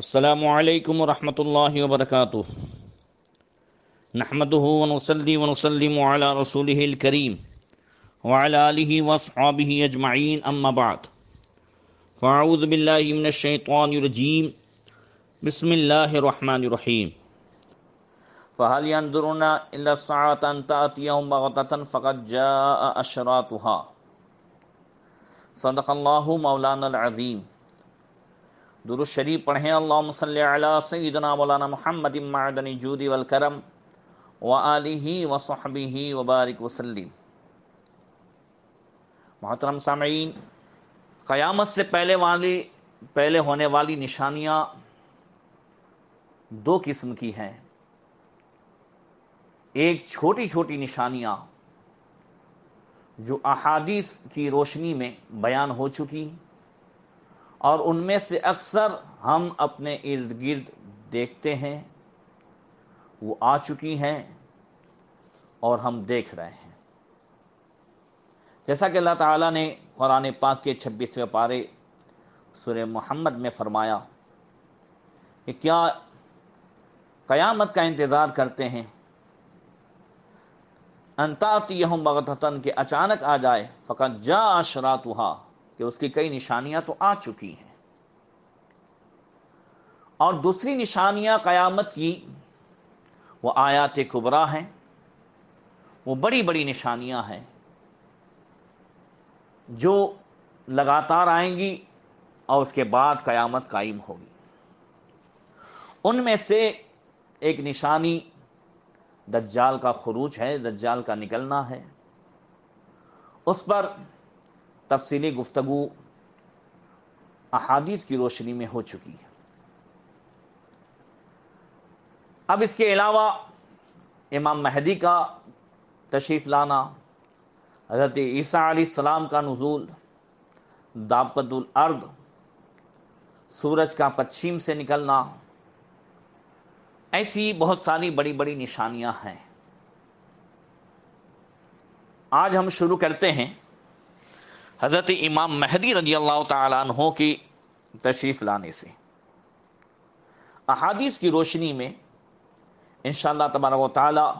السلام علیکم ورحمۃ اللہ وبرکاتہ نحمده ونصلي ونسلم على رسوله الكريم وعلى آله وصحابه أجمعين أما بعد فأعوذ بالله من الشيطان الرجيم بسم الله الرحمن الرحيم فهل إلا الساعة أن تأتيهم بغتة فقد جاء فقترتہ صدق الله مولانا العظیم در شریف پڑھیں اللہ وآلہ وصحبہ وبارک وسلم محترم سامعین قیامت سے پہلے والی پہلے ہونے والی نشانیاں دو قسم کی ہیں ایک چھوٹی چھوٹی نشانیاں جو احادیث کی روشنی میں بیان ہو چکی اور ان میں سے اکثر ہم اپنے ارد گرد دیکھتے ہیں وہ آ چکی ہیں اور ہم دیکھ رہے ہیں جیسا کہ اللہ تعالیٰ نے قرآن پاک کے چھبیسویں پارے سر محمد میں فرمایا کہ کیا قیامت کا انتظار کرتے ہیں انتاتی یہ بغت کہ اچانک آ جائے فقط جا اشرات کہ اس کی کئی نشانیاں تو آ چکی ہیں اور دوسری نشانیاں قیامت کی وہ آیات کبرا ہیں وہ بڑی بڑی نشانیاں ہیں جو لگاتار آئیں گی اور اس کے بعد قیامت قائم ہوگی ان میں سے ایک نشانی دجال کا خروج ہے دجال کا نکلنا ہے اس پر تفصیلی گفتگو احادیث کی روشنی میں ہو چکی ہے اب اس کے علاوہ امام مہدی کا تشریف لانا حضرت عیسیٰ علیہ السلام کا نزول دابقت الارض سورج کا پچھیم سے نکلنا ایسی بہت ساری بڑی بڑی نشانیاں ہیں آج ہم شروع کرتے ہیں حضرت امام مہدی رضی اللہ تعالیٰ عنہ کی تشریف لانے سے احادیث کی روشنی میں انشاءاللہ تبارک و تعالیٰ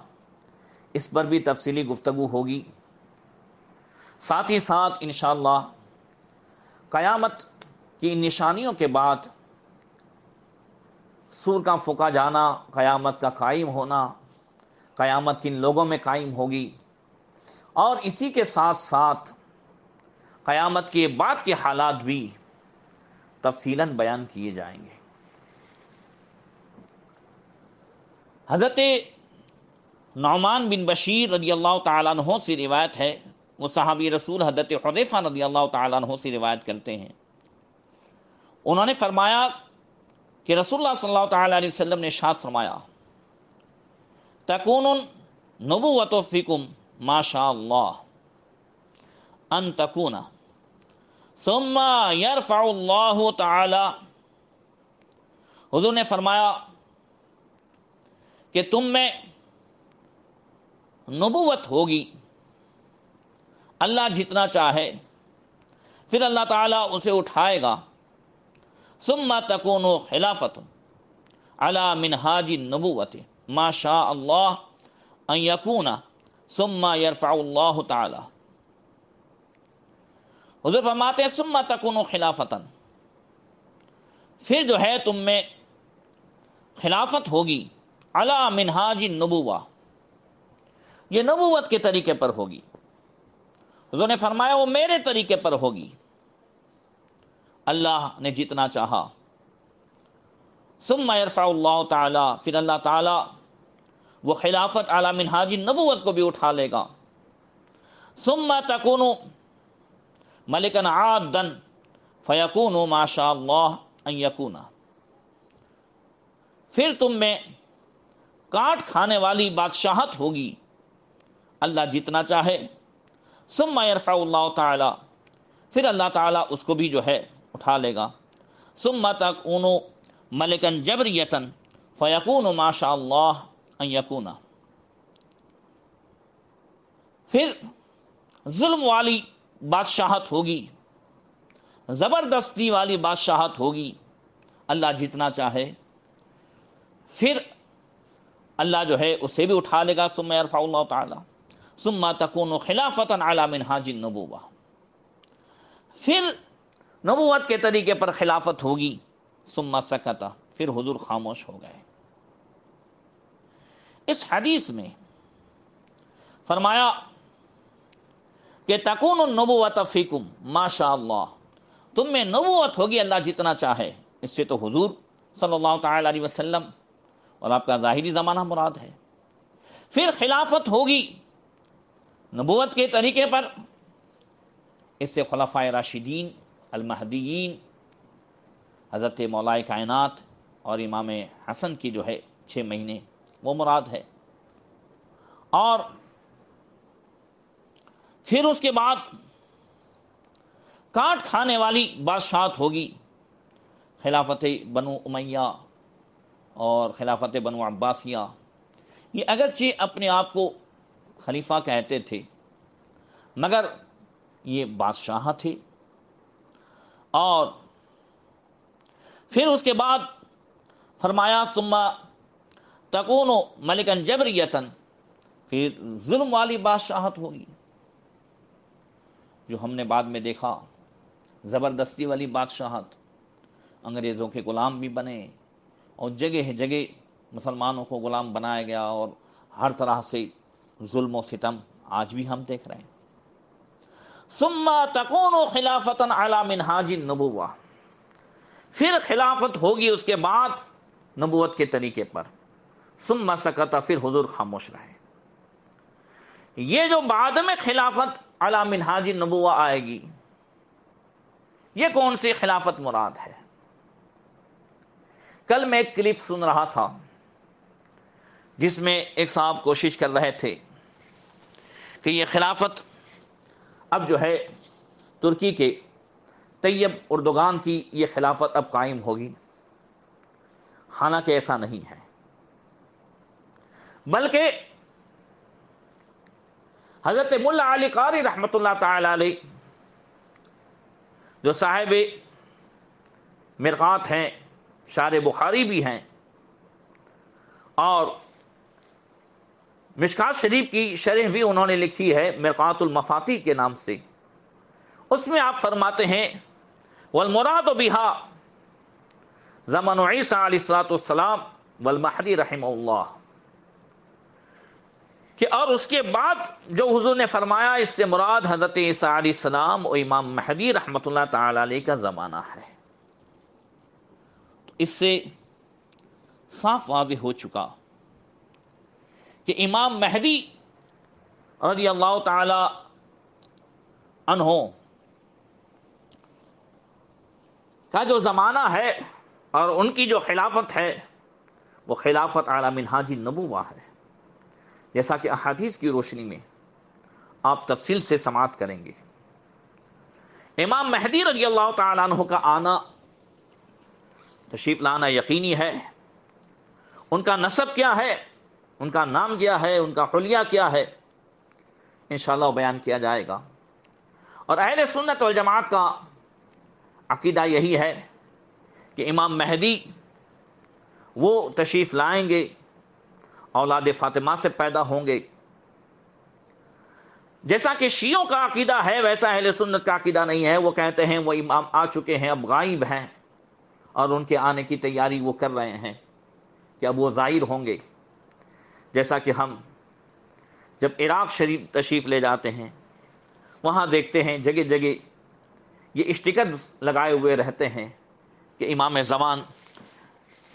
اس پر بھی تفصیلی گفتگو ہوگی ساتھ ہی ساتھ انشاءاللہ قیامت کی نشانیوں کے بعد سور کا فکا جانا قیامت کا قائم ہونا قیامت کن لوگوں میں قائم ہوگی اور اسی کے ساتھ ساتھ قیامت کے بعد کے حالات بھی تفصیل بیان کیے جائیں گے حضرت نعمان بن بشیر رضی اللہ تعالیٰ عنہ سے روایت ہے وہ صحابی رسول حضرت حدیفہ رضی اللہ تعالیٰ عنہ سے روایت کرتے ہیں انہوں نے فرمایا کہ رسول اللہ صلی اللہ تعالیٰ علیہ وسلم نے شاد فرمایا تکون نبوۃ فکم ماشاء اللہ ان تکونا ثم اللہ تعالی حضور نے فرمایا کہ تم میں نبوت ہوگی اللہ جتنا چاہے پھر اللہ تعالی اسے اٹھائے گا ثم تکون خلافت علی منہاجی نبوت ما شاء اللہ یرفع اللہ تعالی حضور فرماتے سما تکن خلافت پھر جو ہے تم میں خلافت ہوگی اللہ منہاج نبوا یہ نبوت کے طریقے پر ہوگی حضور نے فرمایا وہ میرے طریقے پر ہوگی اللہ نے جیتنا چاہا ثم یرفع اللہ تعالی پھر اللہ تعالی وہ خلافت اعلی منہاجی نبوت کو بھی اٹھا لے گا ثم تکون ملکن عادن فیقون ماشاء اللہ پھر تم میں کاٹ کھانے والی بادشاہت ہوگی اللہ جیتنا چاہے ثم یرفع اللہ تعالی پھر اللہ تعالیٰ اس کو بھی جو ہے اٹھا لے گا ثم تک اونو ملکن جبر یتن فیقون ماشاء اللہ یقون پھر ظلم والی بادشاہت ہوگی زبردستی والی بادشاہت ہوگی اللہ جیتنا چاہے پھر اللہ جو ہے اسے بھی اٹھا لے گا اللہ تعالیٰ سما تکون خلافت نبوبہ پھر نبوت کے طریقے پر خلافت ہوگی سما سکتا پھر حضور خاموش ہو گئے اس حدیث میں فرمایا کہ تکون فیکم ماشاء اللہ تم میں نبوت ہوگی اللہ جتنا چاہے اس سے تو حضور صلی اللہ تعالی علیہ وسلم اور آپ کا ظاہری زمانہ مراد ہے پھر خلافت ہوگی نبوت کے طریقے پر اس سے خلفۂ راشدین المحدین حضرت مولا کائنات اور امام حسن کی جو ہے چھ مہینے وہ مراد ہے اور پھر اس کے بعد کاٹ کھانے والی بادشاہت ہوگی خلافت بنو امیہ اور خلافت بنو عباسیہ یہ اگرچہ اپنے آپ کو خلیفہ کہتے تھے مگر یہ بادشاہ تھے اور پھر اس کے بعد فرمایا سما تکون و ملکن جبریتن پھر ظلم والی بادشاہت ہوگی جو ہم نے بعد میں دیکھا زبردستی والی بادشاہت انگریزوں کے غلام بھی بنے اور جگہ جگہ مسلمانوں کو غلام بنایا گیا اور ہر طرح سے ظلم و ستم آج بھی ہم دیکھ رہے ہیں سما تکون و خلافت پھر خلافت ہوگی اس کے بعد نبوت کے طریقے پر سما سکتا پھر حضور خاموش رہے یہ جو بعد میں خلافت علا حاجی نبوا آئے گی یہ کون سی خلافت مراد ہے کل میں ایک کلپ سن رہا تھا جس میں ایک صاحب کوشش کر رہے تھے کہ یہ خلافت اب جو ہے ترکی کے طیب اردگان کی یہ خلافت اب قائم ہوگی حالانکہ ایسا نہیں ہے بلکہ حضرت ملا علی قاری رحمۃ اللہ تعالی علیہ جو صاحب مرقات ہیں شار بخاری بھی ہیں اور مشکات شریف کی شرح بھی انہوں نے لکھی ہے مرقات المفاتی کے نام سے اس میں آپ فرماتے ہیں والمراد و بحا زمن عیسیٰ علیہ السلاۃ السلام والمحدی رحمہ اللہ کہ اور اس کے بعد جو حضور نے فرمایا اس سے مراد حضرت عیسیٰ علیہ السلام و امام مہدی رحمۃ اللہ تعالی علیہ کا زمانہ ہے تو اس سے صاف واضح ہو چکا کہ امام مہدی رضی اللہ تعالی عنہ کا جو زمانہ ہے اور ان کی جو خلافت ہے وہ خلافت اعلیٰ منہاجی نبوہ ہے جیسا کہ احادیث کی روشنی میں آپ تفصیل سے سماعت کریں گے امام مہدی رضی اللہ تعالیٰ عنہ کا آنا تشریف لانا یقینی ہے ان کا نصب کیا ہے ان کا نام کیا ہے ان کا خلیہ کیا ہے انشاءاللہ بیان کیا جائے گا اور اہل سنت والجماعت کا عقیدہ یہی ہے کہ امام مہدی وہ تشریف لائیں گے اولاد فاطمہ سے پیدا ہوں گے جیسا کہ شیعوں کا عقیدہ ہے ویسا اہل سنت کا عقیدہ نہیں ہے وہ کہتے ہیں وہ امام آ چکے ہیں اب غائب ہیں اور ان کے آنے کی تیاری وہ کر رہے ہیں کہ اب وہ ظاہر ہوں گے جیسا کہ ہم جب عراق شریف تشریف لے جاتے ہیں وہاں دیکھتے ہیں جگہ جگہ یہ اسٹیکرز لگائے ہوئے رہتے ہیں کہ امام زمان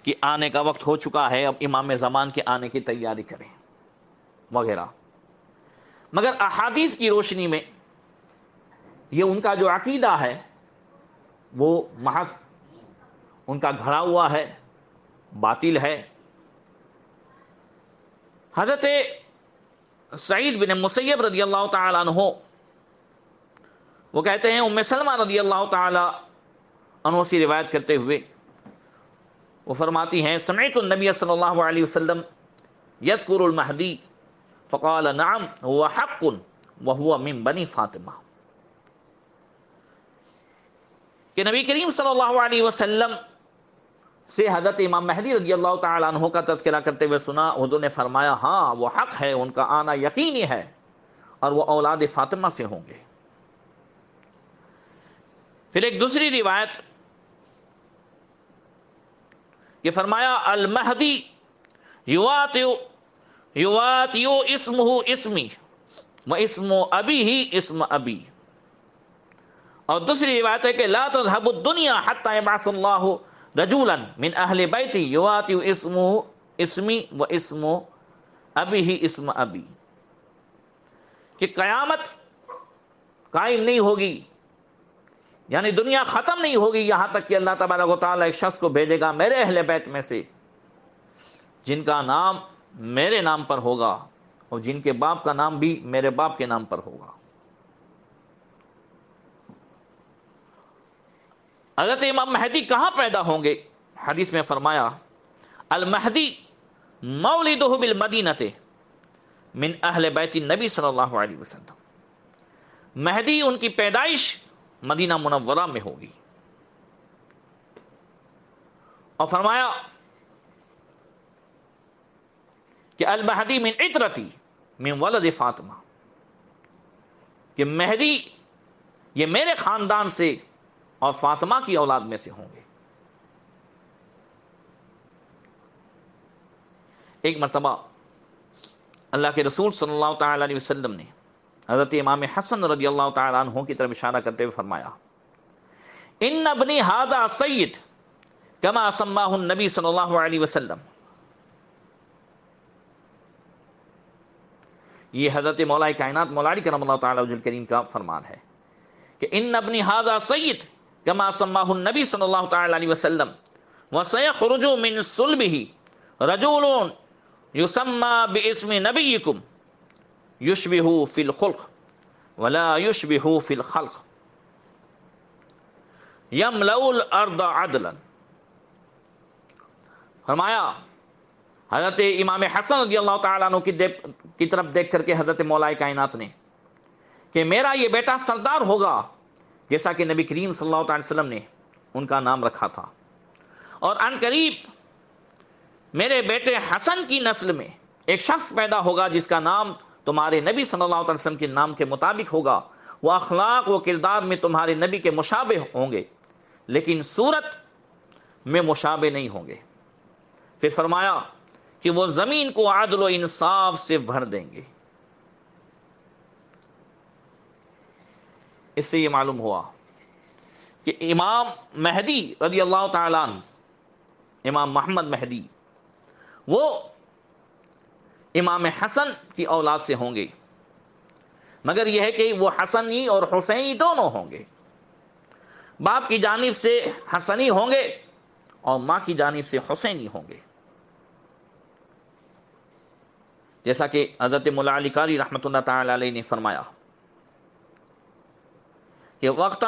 کہ آنے کا وقت ہو چکا ہے اب امام زمان کے آنے کی تیاری کریں وغیرہ مگر احادیث کی روشنی میں یہ ان کا جو عقیدہ ہے وہ محض ان کا گھڑا ہوا ہے باطل ہے حضرت سعید بن مسیب رضی اللہ تعالیٰ عنہ وہ کہتے ہیں ام سلمہ رضی اللہ تعالی انہوں سے روایت کرتے ہوئے وہ فرماتی ہیں سمعت النبی صلی اللہ علیہ وسلم یذکر المہدی فقال نعم هو حق وهو من بنی فاطمہ کہ نبی کریم صلی اللہ علیہ وسلم سے حضرت امام مہدی رضی اللہ تعالیٰ عنہ کا تذکرہ کرتے ہوئے سنا حضور نے فرمایا ہاں وہ حق ہے ان کا آنا یقینی ہے اور وہ اولاد فاطمہ سے ہوں گے پھر ایک دوسری روایت کہ فرمایا المہدی یوات یوات یو اسم ہو اسمی و اسم و ابی ہی اسم ابی اور دوسری روایت ہے کہ لا تذهب الدنيا حتى يبعث الله رجولا من اهل بيتي يواتي اسمه اسمی و اسم ابی ہی اسم ابی کہ قیامت قائم نہیں ہوگی یعنی دنیا ختم نہیں ہوگی یہاں تک کہ اللہ و تعالیٰ ایک شخص کو بھیجے گا میرے اہل بیت میں سے جن کا نام میرے نام پر ہوگا اور جن کے باپ کا نام بھی میرے باپ کے نام پر ہوگا حضرت امام مہدی کہاں پیدا ہوں گے حدیث میں فرمایا المہدی من اہل بیتی نبی صلی اللہ علیہ وسلم مہدی ان کی پیدائش مدینہ منورہ میں ہوگی اور فرمایا کہ المہدی من عطرتی من ولد فاطمہ کہ مہدی یہ میرے خاندان سے اور فاطمہ کی اولاد میں سے ہوں گے ایک مرتبہ اللہ کے رسول صلی اللہ تعالی علیہ وسلم نے حضرت امام حسن رضی اللہ تعالیٰ عنہ کی طرف اشارہ کرتے ہوئے فرمایا ان ابنی ہادا سید کما سما نبی صلی اللہ علیہ وسلم یہ حضرت مولا کائنات مولانی کرم اللہ تعالیٰ عجل کریم کا فرمان ہے کہ ان ابنی ہادا سید کما سما نبی صلی اللہ تعالیٰ علیہ وسلم وسیخرج من سلبه رجول يسمى باسم نبيكم یوش بھی ہو فل خلق ولا یوش بھی ہو فل خلق فرمایا حضرت امام حسن رضی اللہ تعالیٰ عنہ کی طرف دیکھ کر کے حضرت مولائے کائنات نے کہ میرا یہ بیٹا سردار ہوگا جیسا کہ نبی کریم صلی اللہ تعالی وسلم نے ان کا نام رکھا تھا اور ان قریب میرے بیٹے حسن کی نسل میں ایک شخص پیدا ہوگا جس کا نام تمہارے نبی صلی اللہ علیہ وسلم کے نام کے مطابق ہوگا وہ اخلاق و کردار میں تمہارے نبی کے مشابہ ہوں گے لیکن صورت میں مشابہ نہیں ہوں گے پھر فرمایا کہ وہ زمین کو عادل و انصاف سے بھر دیں گے اس سے یہ معلوم ہوا کہ امام مہدی رضی اللہ تعالیٰ امام محمد مہدی وہ امام حسن کی اولاد سے ہوں گے مگر یہ ہے کہ وہ حسنی اور حسینی دونوں ہوں گے باپ کی جانب سے حسنی ہوں گے اور ماں کی جانب سے حسینی ہوں گے جیسا کہ حضرت ملا قاری رحمۃ اللہ تعالی علیہ نے فرمایا کہ وقت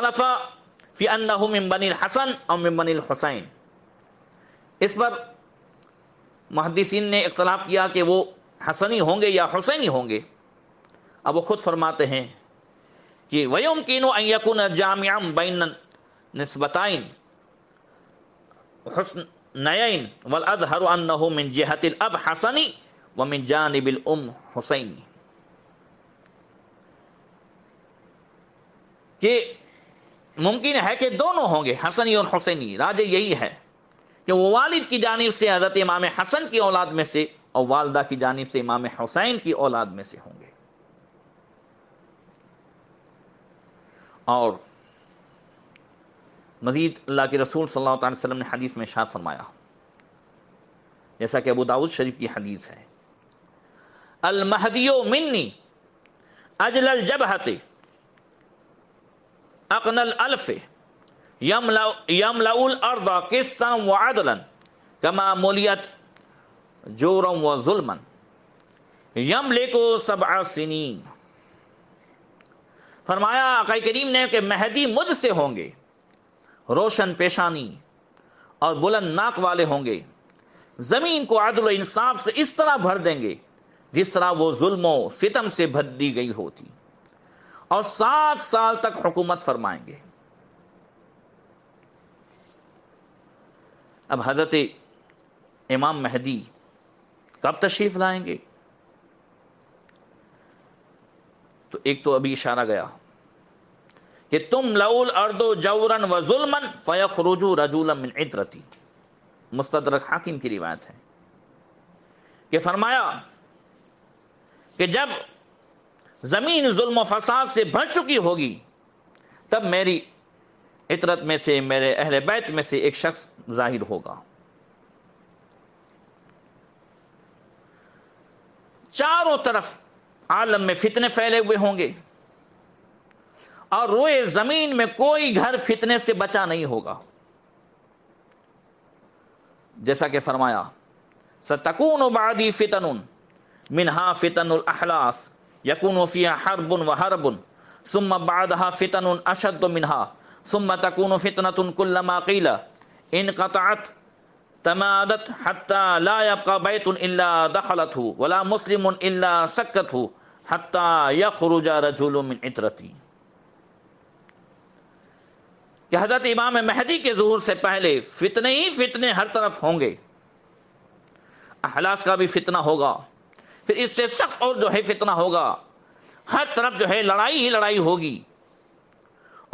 فی وقت من بنی الحسن اور بنی الحسین اس پر محدثین نے اختلاف کیا کہ وہ حسنی ہوں گے یا حسینی ہوں گے اب وہ خود فرماتے ہیں کہ یقن جامع کہ ممکن ہے کہ دونوں ہوں گے حسنی اور حسینی راجے یہی ہے کہ وہ والد کی جانب سے حضرت امام حسن کی اولاد میں سے اور والدہ کی جانب سے امام حسین کی اولاد میں سے ہوں گے اور مزید اللہ کے رسول صلی اللہ تعالی وسلم نے حدیث میں شاد فرمایا جیسا کہ ابو داود شریف کی حدیث ہے المہدیو منی اجل قسطا وعدلا کما مولیت جورم و ظلم یم لے کو سب آسنی فرمایا کریم نے کہ مہدی مجھ سے ہوں گے روشن پیشانی اور بلند ناک والے ہوں گے زمین کو عدل و انصاف سے اس طرح بھر دیں گے جس طرح وہ ظلم و ستم سے بھر دی گئی ہوتی اور سات سال تک حکومت فرمائیں گے اب حضرت امام مہدی کب تشریف لائیں گے تو ایک تو ابھی اشارہ گیا کہ تم لول اردو جورن و ظلم مستدرک حاکم کی روایت ہے کہ فرمایا کہ جب زمین ظلم و فساد سے بھر چکی ہوگی تب میری عطرت میں سے میرے اہل بیت میں سے ایک شخص ظاہر ہوگا چاروں طرف عالم میں فتنے پھیلے ہوئے ہوں گے اور روئے زمین میں کوئی گھر فتنے سے بچا نہیں ہوگا جیسا کہ فرمایا ستکون بعدی فتن منہا فتن یقون فیا ہر بن ثم بعدها فتن اشد منہا منہا تکون فتنت کل ان قطعت تمادت حتى لا يبقى بيت الا دخلته ولا مسلم الا سكته حتى يخرج رجل من عترتي کہ حضرت امام مہدی کے ظہور سے پہلے فتنے ہی فتنے ہر طرف ہوں گے احلاس کا بھی فتنہ ہوگا پھر اس سے سخت اور جو ہے فتنہ ہوگا ہر طرف جو ہے لڑائی ہی لڑائی ہوگی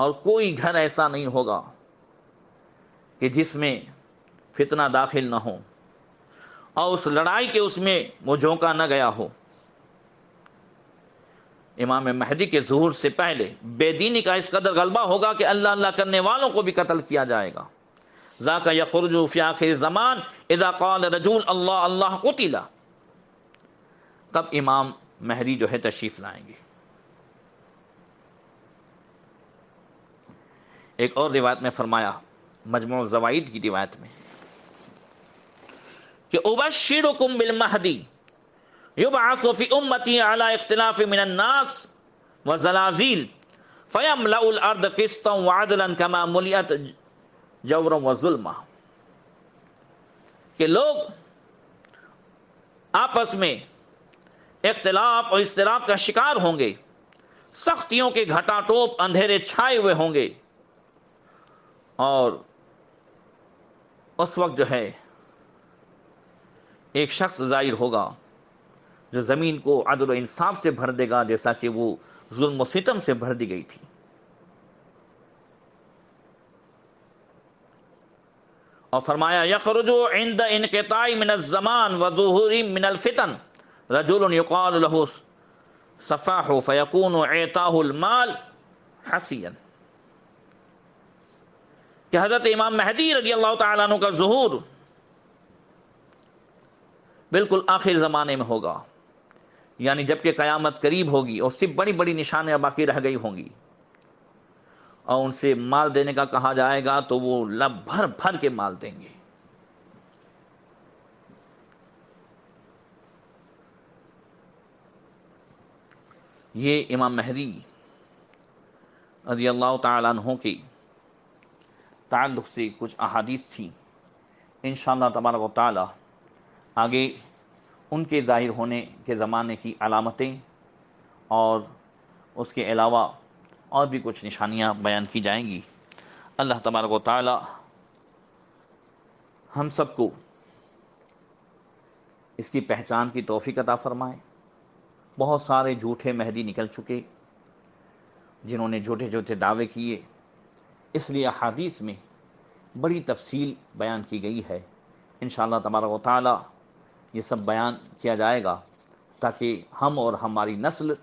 اور کوئی گھر ایسا نہیں ہوگا کہ جس میں فتنہ داخل نہ ہو اور اس لڑائی کے اس میں وہ جھونکا نہ گیا ہو امام مہدی کے ظہور سے پہلے بے دینی کا اس قدر غلبہ ہوگا کہ اللہ اللہ کرنے والوں کو بھی قتل کیا جائے گا زمان اذا قال رجول اللہ اللہ قتلا تب امام مہدی جو ہے تشریف لائیں گے ایک اور روایت میں فرمایا مجموع زوائد کی روایت میں کہ ابشرکم بالمہدی یبعث فی امتی علی اختلاف من الناس وزلازیل فیملأ الارض قسطا وعدلا کما ملئت جورا وظلما کہ لوگ آپس میں اختلاف اور اضطراب کا شکار ہوں گے سختیوں کے گھٹا ٹوپ اندھیرے چھائے ہوئے ہوں گے اور اس وقت جو ہے ایک شخص ظاہر ہوگا جو زمین کو عدل و انصاف سے بھر دے گا جیسا کہ وہ ظلم و ستم سے بھر دی گئی تھی اور فرمایا یخرجو عند انقطاع من الزمان و ظہور من الفتن رجل یقال له صفاح فیکون اعطاه المال حسیا کہ حضرت امام مہدی رضی اللہ تعالیٰ عنہ کا ظہور بالکل آخر زمانے میں ہوگا یعنی جبکہ قیامت قریب ہوگی اور صرف بڑی بڑی نشانیں باقی رہ گئی ہوں گی اور ان سے مال دینے کا کہا جائے گا تو وہ لب بھر بھر کے مال دیں گے یہ امام مہدی رضی اللہ تعالیٰ عنہ تعلق سے کچھ احادیث تھی انشاءاللہ تبارک و تعالی آگے ان کے ظاہر ہونے کے زمانے کی علامتیں اور اس کے علاوہ اور بھی کچھ نشانیاں بیان کی جائیں گی اللہ تبارک و تعالی ہم سب کو اس کی پہچان کی توفیق عطا فرمائے بہت سارے جھوٹے مہدی نکل چکے جنہوں نے جھوٹے جھوٹے دعوے کیے اس لیے حادیث میں بڑی تفصیل بیان کی گئی ہے انشاءاللہ تبارک و تعالی یہ سب بیان کیا جائے گا تاکہ ہم اور ہماری نسل